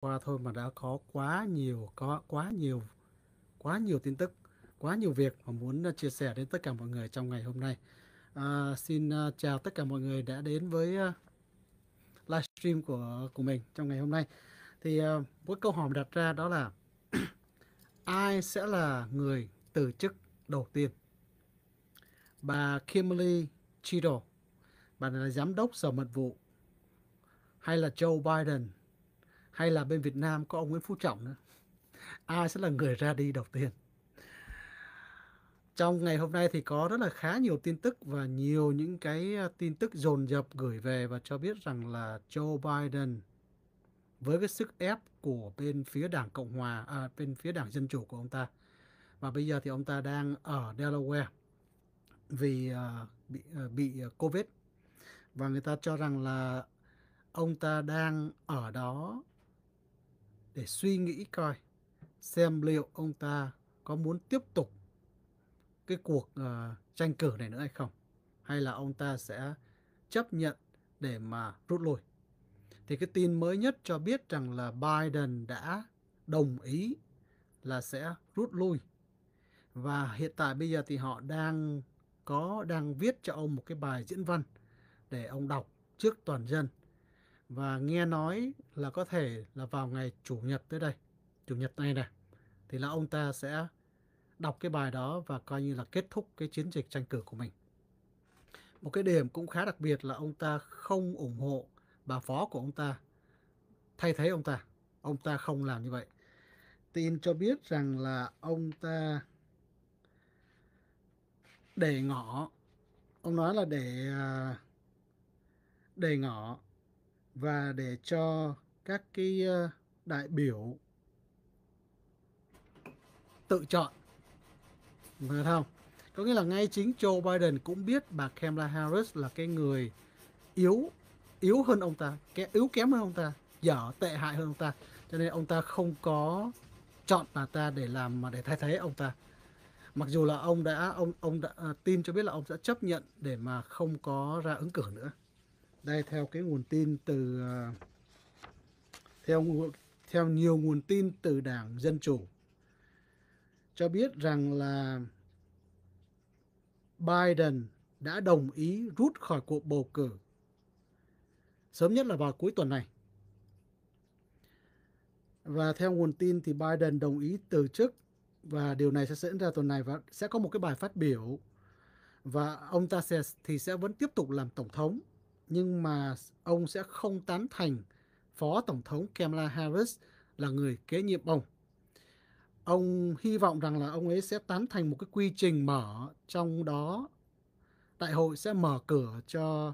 qua thôi mà đã có quá nhiều có quá nhiều quá nhiều tin tức quá nhiều việc mà muốn ờ, chia sẻ đến tất cả mọi người trong ngày hôm nay à, xin ờ, chào tất cả mọi người đã đến với ờ, livestream của của mình trong ngày hôm nay thì uh, câu hỏi đặt ra đó là ai sẽ là người từ chức đầu tiên bà Kimberly Chidol bà này là giám đốc sở mật vụ hay là Joe Biden hay là bên Việt Nam có ông Nguyễn Phú Trọng nữa ai sẽ là người ra đi đầu tiên trong ngày hôm nay thì có rất là khá nhiều tin tức và nhiều những cái à, tin tức dồn dập gửi về và cho biết rằng là Joe Biden với cái sức ép của bên phía đảng Cộng hòa à, bên phía đảng Dân chủ của ông ta và bây giờ thì ông ta đang ở Delaware vì uh, bị uh, bị COVID và người ta cho rằng là ông ta đang ở đó để suy nghĩ coi xem liệu ông ta có muốn tiếp tục cái cuộc uh, tranh cử này nữa hay không hay là ông ta sẽ chấp nhận để mà rút lui. Thì cái tin mới nhất cho biết rằng là Biden đã đồng ý là sẽ rút lui. Và hiện tại bây giờ thì họ đang có đang viết cho ông một cái bài diễn văn để ông đọc trước toàn dân và nghe nói là có thể là vào ngày chủ nhật tới đây chủ nhật này này thì là ông ta sẽ đọc cái bài đó và coi như là kết thúc cái chiến dịch tranh cử của mình một cái điểm cũng khá đặc biệt là ông ta không ủng hộ bà phó của ông ta thay thế ông ta ông ta không làm như vậy tin cho biết rằng là ông ta để ngỏ ông nói là để à, để ngỏ và để cho các cái ờ, đại biểu tự chọn phải không có nghĩa là ngay chính Joe Biden cũng biết bà Kamala Harris là cái người yếu yếu hơn ông ta cái yếu kém hơn ông ta dở tệ hại hơn ông ta cho nên ông ta không có chọn bà ta để làm mà để thay thế ông ta mặc dù là ông đã ông ông đã ờ, tin cho biết là ông đã chấp nhận để mà không có ra ứng cử nữa đây theo cái nguồn tin từ ờ, theo theo nhiều nguồn tin từ đảng dân chủ cho biết rằng là Biden đã đồng ý rút khỏi cuộc bầu cử sớm nhất là vào cuối tuần này. Và theo nguồn tin thì Biden đồng ý từ chức và điều này sẽ diễn ra tuần này và sẽ có một cái bài phát biểu và ông ta sẽ thì sẽ vẫn tiếp tục làm tổng thống nhưng mà ông sẽ không tán thành Phó Tổng thống Kamala Harris là người kế nhiệm ông. Ông hy vọng rằng là ông ấy sẽ tán thành một cái quy trình mở trong đó đại hội sẽ mở cửa cho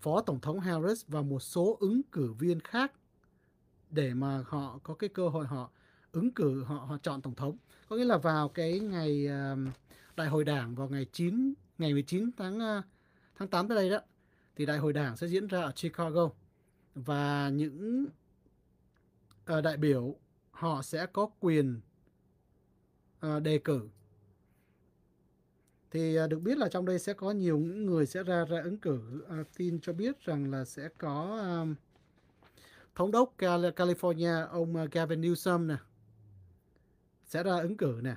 Phó Tổng thống Harris và một số ứng cử viên khác để mà họ có cái cơ hội họ ứng cử họ họ chọn tổng thống. Có nghĩa là vào cái ngày ờ, đại hội đảng vào ngày 9 ngày 19 tháng ờ, tháng 8 tới đây đó thì đại hội đảng sẽ diễn ra ở Chicago và những uh, đại biểu họ sẽ có quyền uh, đề cử thì uh, được biết là trong đây sẽ có nhiều những người sẽ ra ra ứng cử uh, tin cho biết rằng là sẽ có uh, thống đốc California ông Gavin Newsom nè sẽ ra ứng cử nè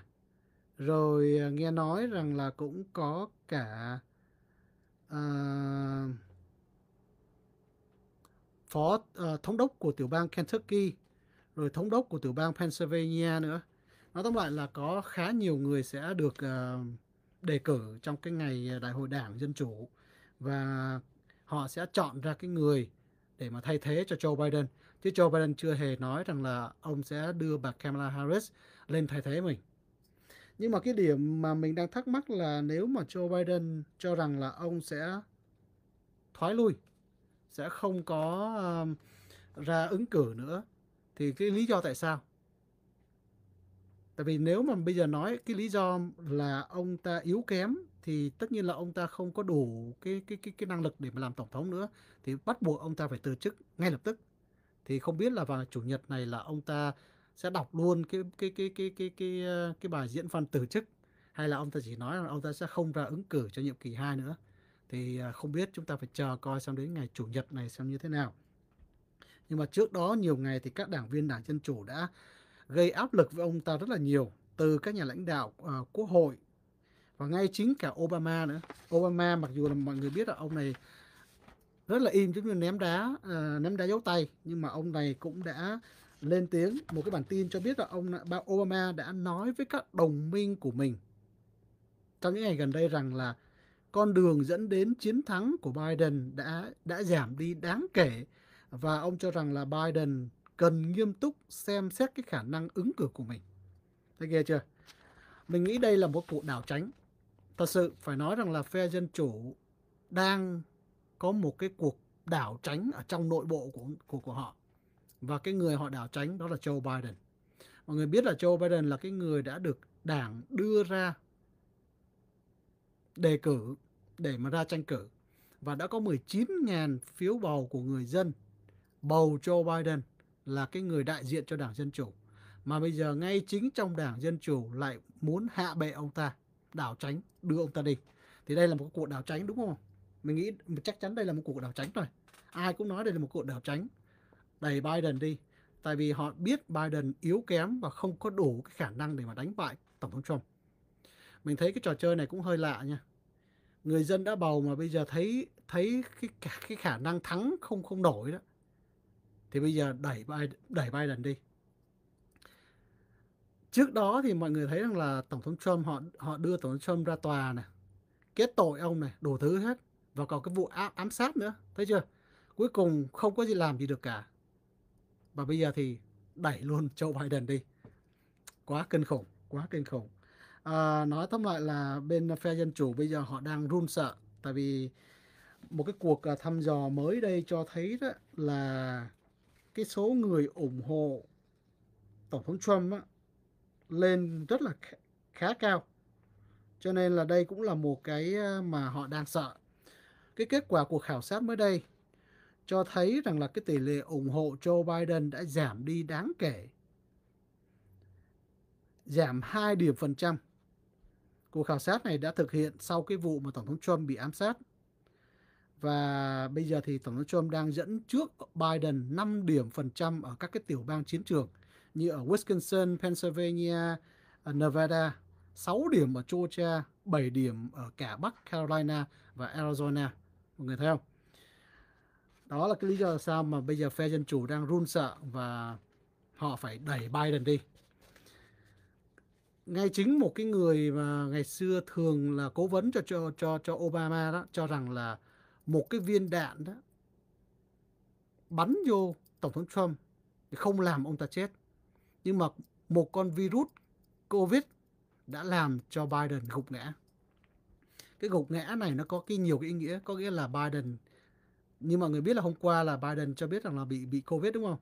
rồi nghe nói rằng là cũng có cả uh, phó uh, thống đốc của tiểu bang Kentucky rồi thống đốc của tiểu bang Pennsylvania nữa nói tóm lại là có khá nhiều người sẽ được uh, đề cử trong cái ngày ờ, đại hội đảng dân chủ và họ sẽ chọn ra cái người để mà thay thế cho Joe Biden chứ Joe Biden chưa hề nói rằng là ông sẽ đưa bà Kamala Harris lên thay thế mình nhưng mà cái điểm mà mình đang thắc mắc là nếu mà Joe Biden cho rằng là ông sẽ thoái lui sẽ không có ra ứng cử nữa thì cái lý do tại sao tại vì nếu mà bây giờ nói cái lý do là ông ta yếu kém thì tất nhiên là ông ta không có đủ cái cái cái cái năng lực để mà làm tổng thống nữa thì bắt buộc ông ta phải từ chức ngay lập tức thì không biết là vào chủ nhật này là ông ta sẽ đọc luôn cái cái cái cái cái cái cái bài diễn văn từ chức hay là ông ta chỉ nói là ông ta sẽ không ra ứng cử cho nhiệm kỳ 2 nữa thì à, không biết chúng ta phải chờ coi xem đến ngày chủ nhật này xem như thế nào nhưng mà trước đó nhiều ngày thì các đảng viên đảng dân chủ đã gây áp lực với ông ta rất là nhiều từ các nhà lãnh đạo uh, quốc hội và ngay chính cả Obama nữa Obama mặc dù là mọi người biết là ông này rất là im giống như ném đá uh, ném đá dấu tay nhưng mà ông này cũng đã lên tiếng một cái bản tin cho biết là ông Obama đã nói với các đồng minh của mình trong những ngày gần đây rằng là con đường dẫn đến chiến thắng của Biden đã đã giảm đi đáng kể và ông cho rằng là Biden cần nghiêm túc xem xét cái khả năng ứng cử của mình. Thấy ghê chưa? Mình nghĩ đây là một cuộc đảo tránh. Thật sự phải nói rằng là phe dân chủ đang có một cái cuộc đảo tránh ở trong nội bộ của của, của họ. Và cái người họ đảo tránh đó là Joe Biden. Mọi người biết là Joe Biden là cái người đã được đảng đưa ra đề cử để mà ra tranh cử và đã có 19.000 phiếu bầu của người dân bầu Joe Biden là cái người đại diện cho Đảng Dân Chủ. Mà bây giờ ngay chính trong Đảng Dân Chủ lại muốn hạ bệ ông ta, đảo tránh, đưa ông ta đi. Thì đây là một cuộc đảo tránh đúng không? Mình nghĩ chắc chắn đây là một cuộc đảo tránh rồi. Ai cũng nói đây là một cuộc đảo tránh. Đẩy Biden đi. Tại vì họ biết Biden yếu kém và không có đủ cái khả năng để mà đánh bại Tổng thống Trump. Mình thấy cái trò chơi này cũng hơi lạ nha người dân đã bầu mà bây giờ thấy thấy cái cái khả năng thắng không không nổi đó thì bây giờ đẩy Biden, đẩy Biden đi trước đó thì mọi người thấy rằng là tổng thống Trump họ họ đưa tổng thống Trump ra tòa này kết tội ông này đủ thứ hết và còn cái vụ ám, ám sát nữa thấy chưa cuối cùng không có gì làm gì được cả và bây giờ thì đẩy luôn Joe Biden đi quá kinh khủng quá kinh khủng Ờ, nói tóm lại là bên phe dân chủ bây giờ họ đang run sợ tại vì một cái cuộc ờ, thăm dò mới đây cho thấy đó là cái số người ủng hộ tổng thống Trump á, lên rất là khá cao cho nên là đây cũng là một cái ờ, mà họ đang sợ cái kết quả cuộc khảo sát mới đây cho thấy rằng là cái tỷ lệ ủng hộ Joe Biden đã giảm đi đáng kể giảm 2 điểm phần trăm Cuộc khảo sát này đã thực hiện sau cái vụ mà Tổng thống Trump bị ám sát. Và bây giờ thì Tổng thống Trump đang dẫn trước Biden 5 điểm phần trăm ở các cái tiểu bang chiến trường như ở Wisconsin, Pennsylvania, ờ, Nevada, 6 điểm ở Georgia, 7 điểm ở cả Bắc Carolina và Arizona. Mọi người thấy không? Đó là cái lý do sao mà bây giờ phe Dân Chủ đang run sợ và họ phải đẩy Biden đi ngay chính một cái người mà ngày xưa thường là cố vấn cho cho cho cho Obama đó cho rằng là một cái viên đạn đó bắn vô tổng thống Trump thì không làm ông ta chết nhưng mà một con virus covid đã làm cho Biden gục ngã cái gục ngã này nó có cái nhiều cái ý nghĩa có nghĩa là Biden như mọi người biết là hôm qua là Biden cho biết rằng là bị bị covid đúng không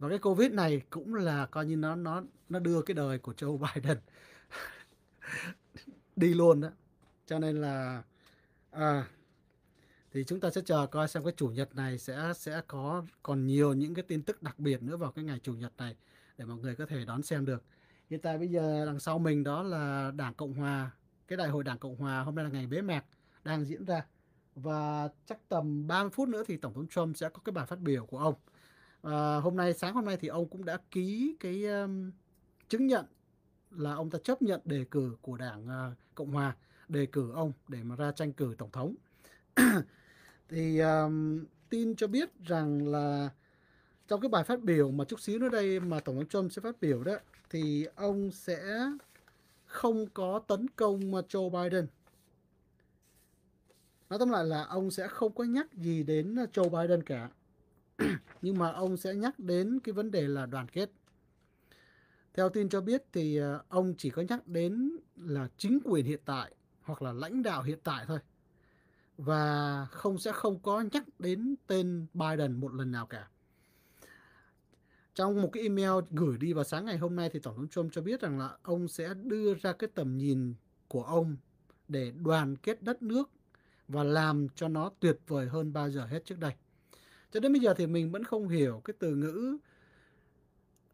và cái covid này cũng là coi như nó nó nó đưa cái đời của Joe Biden đi luôn đó cho nên là à, thì chúng ta sẽ chờ coi xem cái chủ nhật này sẽ sẽ có còn nhiều những cái tin tức đặc biệt nữa vào cái ngày chủ nhật này để mọi người có thể đón xem được hiện tại bây giờ đằng sau mình đó là đảng cộng hòa cái đại hội đảng cộng hòa hôm nay là ngày bế mạc đang diễn ra và chắc tầm 30 phút nữa thì tổng thống trump sẽ có cái bài phát biểu của ông à, hôm nay sáng hôm nay thì ông cũng đã ký cái um, chứng nhận là ông ta chấp nhận đề cử của đảng uh, cộng hòa đề cử ông để mà ra tranh cử tổng thống thì um, tin cho biết rằng là trong cái bài phát biểu mà chút xíu nữa đây mà tổng thống trump sẽ phát biểu đó thì ông sẽ không có tấn công ờ, joe biden nói tóm lại là ông sẽ không có nhắc gì đến joe biden cả nhưng mà ông sẽ nhắc đến cái vấn đề là đoàn kết. Theo tin cho biết thì ờ, ông chỉ có nhắc đến là chính quyền hiện tại hoặc là lãnh đạo hiện tại thôi. Và không sẽ không có nhắc đến tên Biden một lần nào cả. Trong một cái email gửi đi vào sáng ngày hôm nay thì Tổng thống Trump cho biết rằng là ông sẽ đưa ra cái tầm nhìn của ông để đoàn kết đất nước và làm cho nó tuyệt vời hơn bao giờ hết trước đây cho đến bây giờ thì mình vẫn không hiểu cái từ ngữ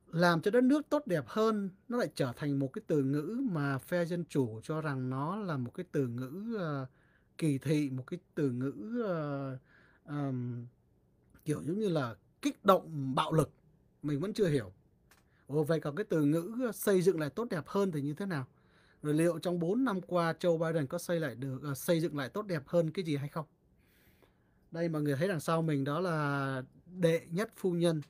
làm cho đất nước tốt đẹp hơn nó lại trở thành một cái từ ngữ mà phe dân chủ cho rằng nó là một cái từ ngữ uh, kỳ thị một cái từ ngữ uh, um, kiểu giống như là kích động bạo lực mình vẫn chưa hiểu Ồ, vậy còn cái từ ngữ xây dựng lại tốt đẹp hơn thì như thế nào rồi liệu trong 4 năm qua Joe Biden có xây lại được uh, xây dựng lại tốt đẹp hơn cái gì hay không đây mọi người thấy đằng sau mình đó là đệ nhất phu nhân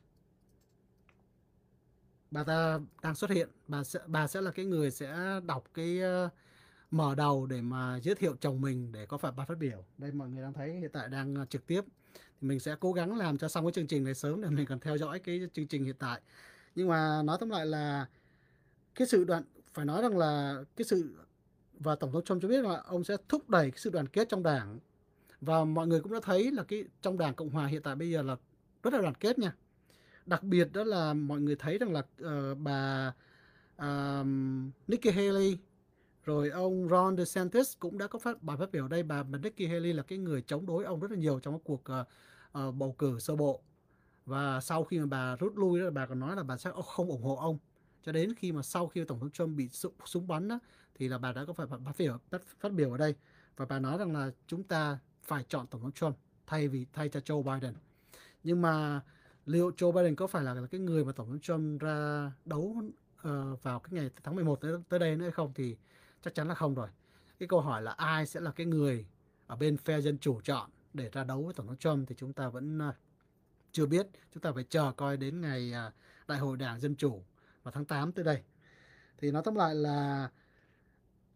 bà ta đang xuất hiện bà sẽ bà sẽ là cái người sẽ đọc cái uh, mở đầu để mà giới thiệu chồng mình để có phải bà phát biểu đây mọi người đang thấy hiện tại đang ờ, trực tiếp thì mình sẽ cố gắng làm cho xong cái chương trình này sớm để mình còn theo dõi cái chương trình hiện tại nhưng mà nói tóm lại là cái sự đoạn phải nói rằng là cái sự và tổng thống trump cho biết là ông sẽ thúc đẩy cái sự đoàn kết trong đảng và mọi người cũng đã thấy là cái trong đảng cộng hòa hiện tại bây giờ là rất là đoàn kết nha đặc biệt đó là mọi người thấy rằng là uh, bà uh, Nikki Haley rồi ông Ron DeSantis cũng đã có phát bài phát biểu đây bà Nikki Haley là cái người chống đối ông rất là nhiều trong cái cuộc uh, uh, bầu cử sơ bộ và sau khi mà bà rút lui đó bà còn nói là bà sẽ không ủng hộ ông cho đến khi mà sau khi tổng thống Trump bị súng bắn đó, thì là bà đã có phải phát biểu phát biểu ở đây và bà nói rằng là chúng ta phải chọn tổng thống Trump thay vì thay cho Joe Biden. Nhưng mà liệu Joe Biden có phải là cái người mà tổng thống Trump ra đấu uh, vào cái ngày tháng 11 tới, tới đây nữa hay không thì chắc chắn là không rồi. Cái câu hỏi là ai sẽ là cái người ở bên phe dân chủ chọn để ra đấu với tổng thống Trump thì chúng ta vẫn uh, chưa biết. Chúng ta phải chờ coi đến ngày uh, đại hội đảng dân chủ vào tháng 8 tới đây. Thì nói tóm lại là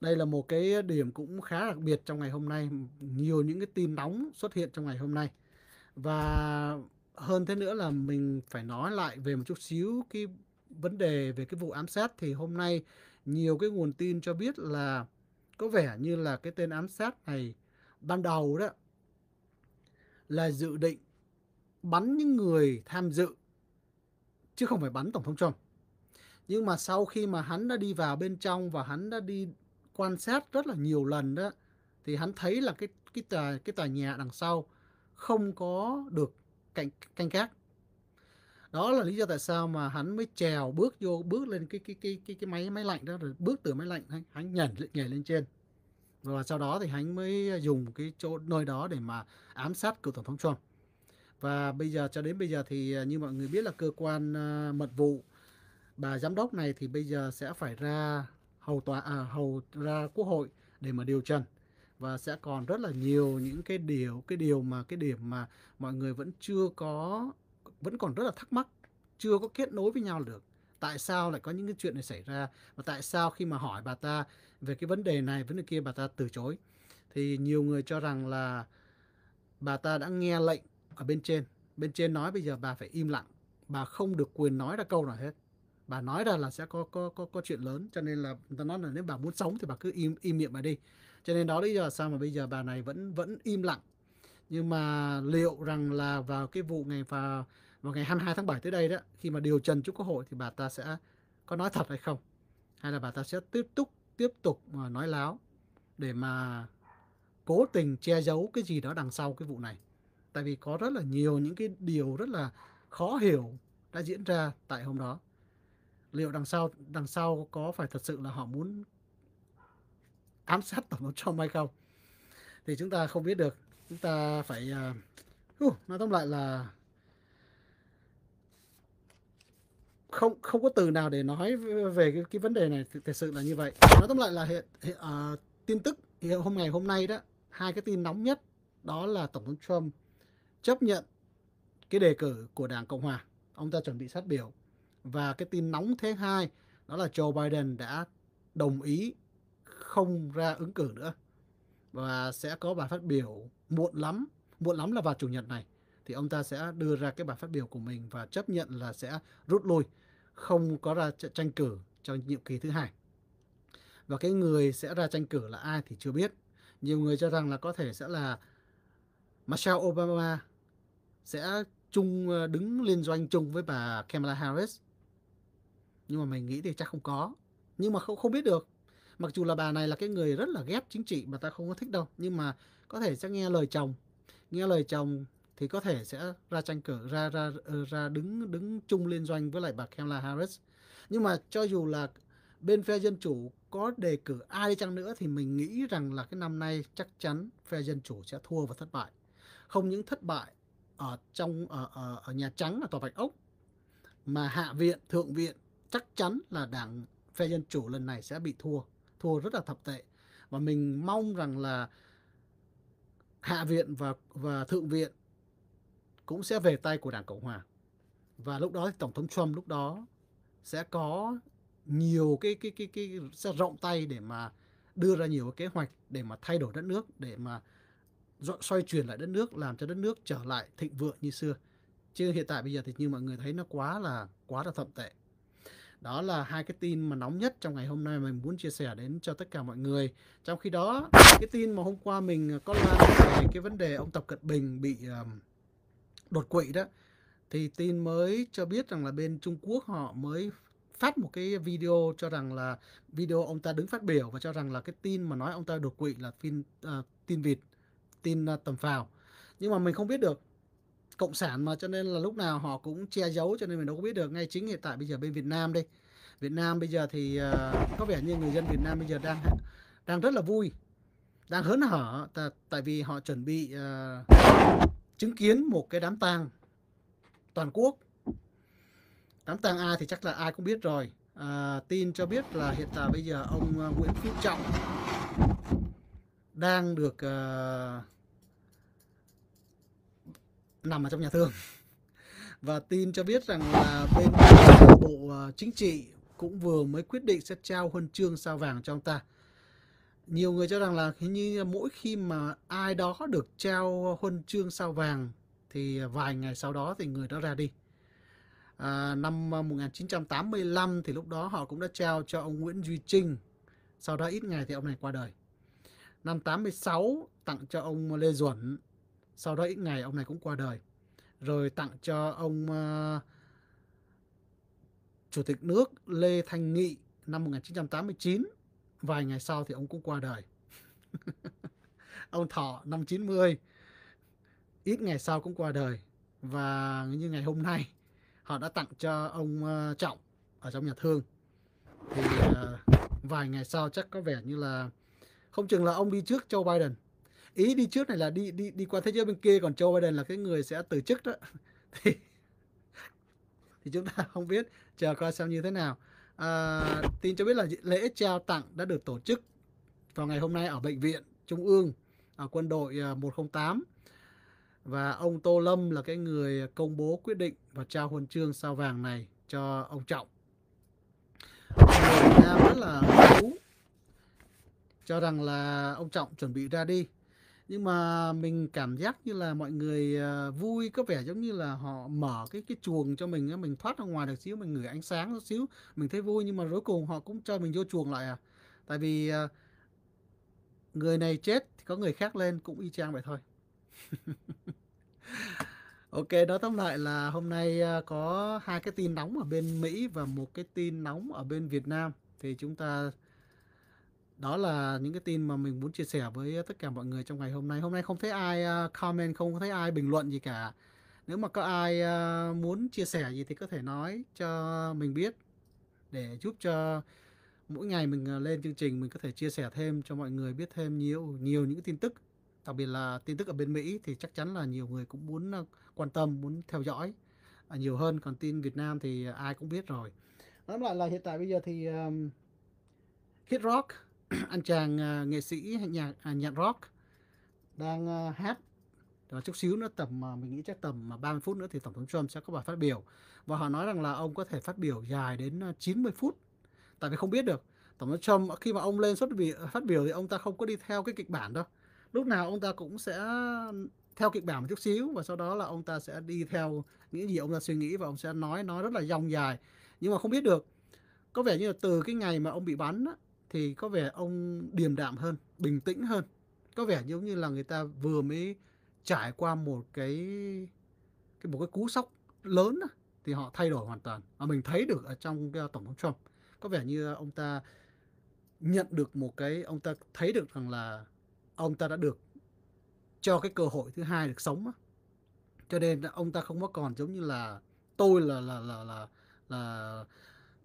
đây là một cái điểm cũng khá đặc biệt trong ngày hôm nay, nhiều những cái tin nóng xuất hiện trong ngày hôm nay. Và hơn thế nữa là mình phải nói lại về một chút xíu cái vấn đề về cái vụ ám sát thì hôm nay nhiều cái nguồn tin cho biết là có vẻ như là cái tên ám sát này ban đầu đó là dự định bắn những người tham dự chứ không phải bắn tổng thống Trump. Nhưng mà sau khi mà hắn đã đi vào bên trong và hắn đã đi quan sát rất là nhiều lần đó thì hắn thấy là cái cái tòa cái tòa nhà đằng sau không có được cạnh canh gác đó là lý do tại sao mà hắn mới trèo bước vô bước lên cái cái cái cái cái máy máy lạnh đó rồi bước từ máy lạnh hắn, hắn nhảy nhảy lên trên và sau đó thì hắn mới dùng cái chỗ nơi đó để mà ám sát cựu tổng thống Trump và bây giờ cho đến bây giờ thì à, như mọi người biết là cơ quan uh, mật vụ bà giám đốc này thì bây giờ sẽ phải ra hầu tòa à, hầu ra quốc hội để mà điều trần và sẽ còn rất là nhiều những cái điều cái điều mà cái điểm mà mọi người vẫn chưa có vẫn còn rất là thắc mắc chưa có kết nối với nhau được tại sao lại có những cái chuyện này xảy ra và tại sao khi mà hỏi bà ta về cái vấn đề này vấn đề kia bà ta từ chối thì nhiều người cho rằng là bà ta đã nghe lệnh ở bên trên bên trên nói bây giờ bà phải im lặng bà không được quyền nói ra câu nào hết bà nói ra là sẽ có có có có chuyện lớn cho nên là người ta nói là nếu bà muốn sống thì bà cứ im im miệng bà đi cho nên đó lý do là sao mà bây giờ bà này vẫn vẫn im lặng nhưng mà liệu rằng là vào cái vụ ngày vào vào ngày 22 tháng 7 tới đây đó khi mà điều trần trước quốc hội thì bà ta sẽ có nói thật hay không hay là bà ta sẽ tiếp tục tiếp tục mà nói láo để mà cố tình che giấu cái gì đó đằng sau cái vụ này tại vì có rất là nhiều những cái điều rất là khó hiểu đã diễn ra tại hôm đó liệu đằng sau đằng sau có phải thật sự là họ muốn ám sát tổng thống Trump hay không thì chúng ta không biết được chúng ta phải uh, nói tóm lại là không không có từ nào để nói về cái, cái vấn đề này thực sự là như vậy nói tóm lại là hiện, hiện uh, tin tức hiện hôm ngày hôm nay đó hai cái tin nóng nhất đó là tổng thống Trump chấp nhận cái đề cử của đảng Cộng hòa ông ta chuẩn bị phát biểu và cái tin nóng thứ hai đó là Joe Biden đã đồng ý không ra ứng cử nữa và sẽ có bài phát biểu muộn lắm, muộn lắm là vào chủ nhật này thì ông ta sẽ đưa ra cái bài phát biểu của mình và chấp nhận là sẽ rút lui, không có ra tranh cử cho nhiệm kỳ thứ hai. Và cái người sẽ ra tranh cử là ai thì chưa biết. Nhiều người cho rằng là có thể sẽ là Michelle Obama sẽ chung ờ, đứng liên doanh chung với bà Kamala Harris nhưng mà mình nghĩ thì chắc không có nhưng mà không không biết được mặc dù là bà này là cái người rất là ghét chính trị mà ta không có thích đâu nhưng mà có thể sẽ nghe lời chồng nghe lời chồng thì có thể sẽ ra tranh cử ra ra ờ, ra đứng đứng chung liên doanh với lại bà Kamala Harris nhưng mà cho dù là bên phe dân chủ có đề cử ai đi chăng nữa thì mình nghĩ rằng là cái năm nay chắc chắn phe dân chủ sẽ thua và thất bại không những thất bại ở trong ở ở, ở nhà trắng ở tòa bạch ốc mà hạ viện thượng viện chắc chắn là đảng phe dân chủ lần này sẽ bị thua thua rất là thập tệ và mình mong rằng là hạ viện và và thượng viện cũng sẽ về tay của đảng cộng hòa và lúc đó thì tổng thống trump lúc đó sẽ có nhiều cái cái cái cái sẽ rộng tay để mà đưa ra nhiều kế hoạch để mà thay đổi đất nước để mà xoay chuyển lại đất nước làm cho đất nước trở lại thịnh vượng như xưa chứ hiện tại bây giờ thì như mọi người thấy nó quá là quá là thậm tệ đó là hai cái tin mà nóng nhất trong ngày hôm nay mình muốn chia sẻ đến cho tất cả mọi người. Trong khi đó, cái tin mà hôm qua mình có loan về cái vấn đề ông Tập Cận Bình bị đột quỵ đó thì tin mới cho biết rằng là bên Trung Quốc họ mới phát một cái video cho rằng là video ông ta đứng phát biểu và cho rằng là cái tin mà nói ông ta đột quỵ là tin uh, tin vịt tin uh, tầm phào nhưng mà mình không biết được cộng sản mà cho nên là lúc nào họ cũng che giấu cho nên mình đâu có biết được ngay chính hiện tại bây giờ bên Việt Nam đây Việt Nam bây giờ thì uh, có vẻ như người dân Việt Nam bây giờ đang đang rất là vui đang hớn hở tại vì họ chuẩn bị uh, chứng kiến một cái đám tang toàn quốc đám tang ai thì chắc là ai cũng biết rồi à, tin cho biết là hiện tại bây giờ ông Nguyễn Phú Trọng đang được uh, nằm ở trong nhà thương và tin cho biết rằng là bên bộ ờ, chính trị cũng vừa mới quyết định sẽ trao huân chương sao vàng cho ông ta nhiều người cho rằng là như mỗi khi mà ai đó được trao huân chương sao vàng thì vài ngày sau đó thì người đó ra đi à, năm 1985 ờ, thì lúc đó họ cũng đã trao cho ông Nguyễn Duy Trinh sau đó ít ngày thì ông này qua đời năm 86 tặng cho ông Lê Duẩn sau đó ít ngày ông này cũng qua đời. Rồi tặng cho ông ờ, Chủ tịch nước Lê Thanh Nghị năm 1989. Vài ngày sau thì ông cũng qua đời. ông Thọ năm 90. Ít ngày sau cũng qua đời. Và như ngày hôm nay họ đã tặng cho ông ờ, Trọng ở trong nhà thương. Thì ờ, vài ngày sau chắc có vẻ như là không chừng là ông đi trước Joe Biden ý đi trước này là đi đi đi qua thế giới bên kia còn Joe Biden là cái người sẽ từ chức đó thì thì chúng ta không biết chờ coi xem như thế nào à, tin cho biết là lễ trao tặng đã được tổ chức vào ngày hôm nay ở bệnh viện trung ương ở à, quân đội 108 à, và ông Tô Lâm là cái người công bố quyết định và trao huân chương sao vàng này cho ông Trọng. Người Việt Nam rất là hứng cho rằng là ông Trọng chuẩn bị ra đi nhưng mà mình cảm giác như là mọi người ờ, vui có vẻ giống như là họ mở cái cái chuồng cho mình á, mình thoát ra ngoài được xíu mình ngửi ánh sáng chút xíu mình thấy vui nhưng mà cuối cùng họ cũng cho mình vô chuồng lại à tại vì ờ, người này chết thì có người khác lên cũng y chang vậy thôi Ok, đó tóm lại là hôm nay ờ, có hai cái tin nóng ở bên Mỹ và một cái tin nóng ở bên Việt Nam. Thì chúng ta đó là những cái tin mà mình muốn chia sẻ với tất cả mọi người trong ngày hôm nay hôm nay không thấy ai à, comment không thấy ai bình luận gì cả nếu mà có ai à, muốn chia sẻ gì thì có thể nói cho mình biết để giúp cho mỗi ngày mình à, lên chương trình mình có thể chia sẻ thêm cho mọi người biết thêm nhiều nhiều những tin tức đặc biệt là tin tức ở bên Mỹ thì chắc chắn là nhiều người cũng muốn quan tâm muốn theo dõi nhiều hơn còn tin Việt Nam thì ai cũng biết rồi nói lại là hiện tại bây giờ thì um, Hit Rock anh chàng uh, nghệ sĩ nhạc à, nhạc rock đang uh, hát và chút xíu nữa tầm uh, mình nghĩ chắc tầm mà uh, 30 phút nữa thì tổng thống Trump sẽ có bài phát biểu và họ nói rằng là ông có thể phát biểu dài đến uh, 90 phút tại vì không biết được tổng thống Trump khi mà ông lên xuất bị phát biểu thì ông ta không có đi theo cái kịch bản đâu lúc nào ông ta cũng sẽ theo kịch bản một chút xíu và sau đó là ông ta sẽ đi theo những gì ông ta suy nghĩ và ông sẽ nói nói rất là dòng dài nhưng mà không biết được có vẻ như là từ cái ngày mà ông bị bắn thì có vẻ ông điềm đạm hơn, bình tĩnh hơn. Có vẻ giống như là người ta vừa mới trải qua một cái cái một cái cú sốc lớn thì họ thay đổi hoàn toàn. Và mình thấy được ở trong tổng thống Trump có vẻ như ông ta nhận được một cái ông ta thấy được rằng là ông ta đã được cho cái cơ hội thứ hai được sống cho nên ông ta không có còn giống như là tôi là là là là là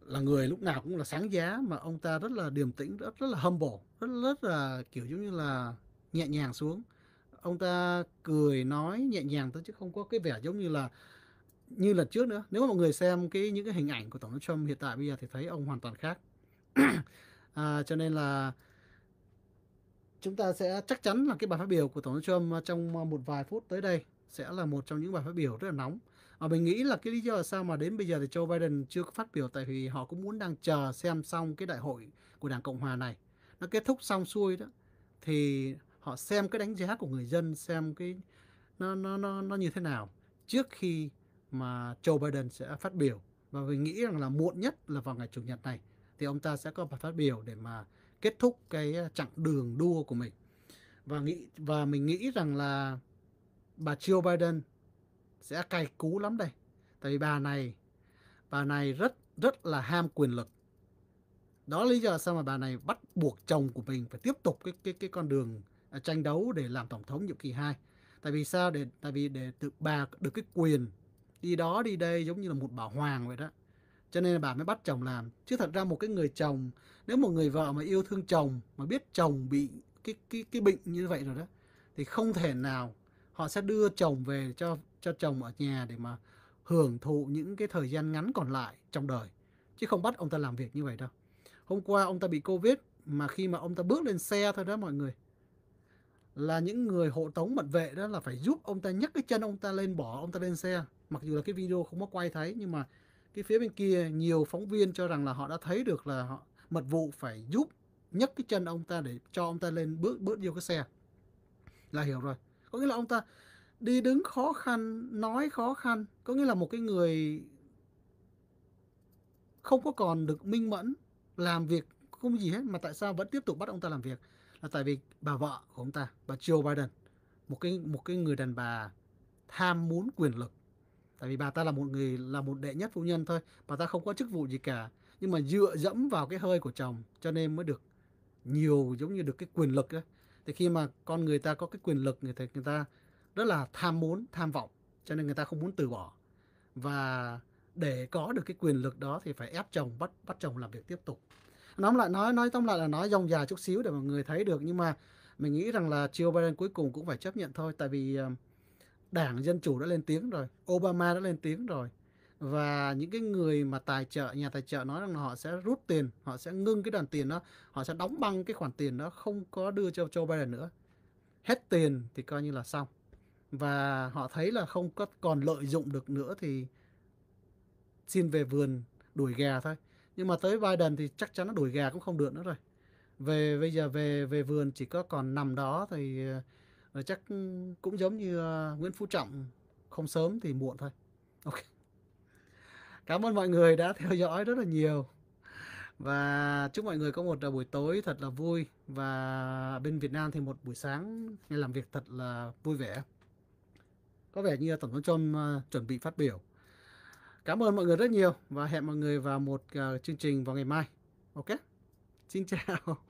là người lúc nào cũng là sáng giá mà ông ta rất là điềm tĩnh rất rất là humble rất rất là kiểu giống như là nhẹ nhàng xuống ông ta cười nói nhẹ nhàng thôi chứ không có cái vẻ giống như là như lần trước nữa nếu mà mọi người xem cái những cái hình ảnh của tổng thống trump hiện tại bây giờ thì thấy ông hoàn toàn khác à, cho nên là chúng ta sẽ chắc chắn là cái bài phát biểu của tổng thống trump trong một vài phút tới đây sẽ là một trong những bài phát biểu rất là nóng à, mình nghĩ là cái lý do là sao mà đến bây giờ thì Joe Biden chưa có phát biểu tại vì họ cũng muốn đang chờ xem xong cái đại hội của Đảng Cộng hòa này nó kết thúc xong xuôi đó thì họ xem cái đánh giá của người dân xem cái nó nó nó nó như thế nào trước khi mà Joe Biden sẽ phát biểu và mình nghĩ rằng là muộn nhất là vào ngày chủ nhật này thì ông ta sẽ có bài phát biểu để mà kết thúc cái chặng đường đua của mình và nghĩ và mình nghĩ rằng là bà Joe Biden sẽ cay cú lắm đây. Tại vì bà này bà này rất rất là ham quyền lực. Đó là lý do sao mà bà này bắt buộc chồng của mình phải tiếp tục cái cái cái con đường à, tranh đấu để làm tổng thống nhiệm kỳ 2. Tại vì sao để tại vì để tự bà được cái quyền đi đó đi đây giống như là một bảo hoàng vậy đó. Cho nên là bà mới bắt chồng làm. Chứ thật ra một cái người chồng, nếu một người vợ mà yêu thương chồng mà biết chồng bị cái cái cái bệnh như vậy rồi đó thì không thể nào họ sẽ đưa chồng về cho cho chồng ở nhà để mà hưởng thụ những cái thời gian ngắn còn lại trong đời chứ không bắt ông ta làm việc như vậy đâu hôm qua ông ta bị covid mà khi mà ông ta bước lên xe thôi đó mọi người là những người hộ tống mật vệ đó là phải giúp ông ta nhấc cái chân ông ta lên bỏ ông ta lên xe mặc dù là cái video không có quay thấy nhưng mà cái phía bên kia nhiều phóng viên cho rằng là họ đã thấy được là họ mật vụ phải giúp nhấc cái chân ông ta để cho ông ta lên bước bước vô cái xe là hiểu rồi có nghĩa là ông ta đi đứng khó khăn nói khó khăn có nghĩa là một cái người không có còn được minh mẫn làm việc không gì hết mà tại sao vẫn tiếp tục bắt ông ta làm việc là tại vì bà vợ của ông ta bà Joe Biden một cái một cái người đàn bà tham muốn quyền lực tại vì bà ta là một người là một đệ nhất phu nhân thôi bà ta không có chức vụ gì cả nhưng mà dựa dẫm vào cái hơi của chồng cho nên mới được nhiều giống như được cái quyền lực ấy. thì khi mà con người ta có cái quyền lực người ta người ta đó là tham muốn tham vọng cho nên người ta không muốn từ bỏ và để có được cái quyền lực đó thì phải ép chồng bắt bắt chồng làm việc tiếp tục nói lại nói nói tóm lại là nói dòng dài chút xíu để mọi người thấy được nhưng mà mình nghĩ rằng là Joe Biden cuối cùng cũng phải chấp nhận thôi tại vì ờ, đảng dân chủ đã lên tiếng rồi Obama đã lên tiếng rồi và những cái người mà tài trợ nhà tài trợ nói rằng là họ sẽ rút tiền họ sẽ ngưng cái đoàn tiền đó họ sẽ đóng băng cái khoản tiền đó không có đưa cho Joe Biden nữa hết tiền thì coi như là xong và họ thấy là không có còn lợi dụng được nữa thì xin về vườn đuổi gà thôi nhưng mà tới Biden thì chắc chắn nó đuổi gà cũng không được nữa rồi về bây giờ về về vườn chỉ có còn nằm đó thì ờ, chắc cũng giống như ờ, Nguyễn Phú Trọng không sớm thì muộn thôi ok cảm ơn mọi người đã theo dõi rất là nhiều và chúc mọi người có một ờ, buổi tối thật là vui và bên Việt Nam thì một buổi sáng làm việc thật là vui vẻ có vẻ như Tổng thống Trump ờ, chuẩn bị phát biểu. Cảm ơn mọi người rất nhiều và hẹn mọi người vào một ờ, chương trình vào ngày mai. Ok, xin chào.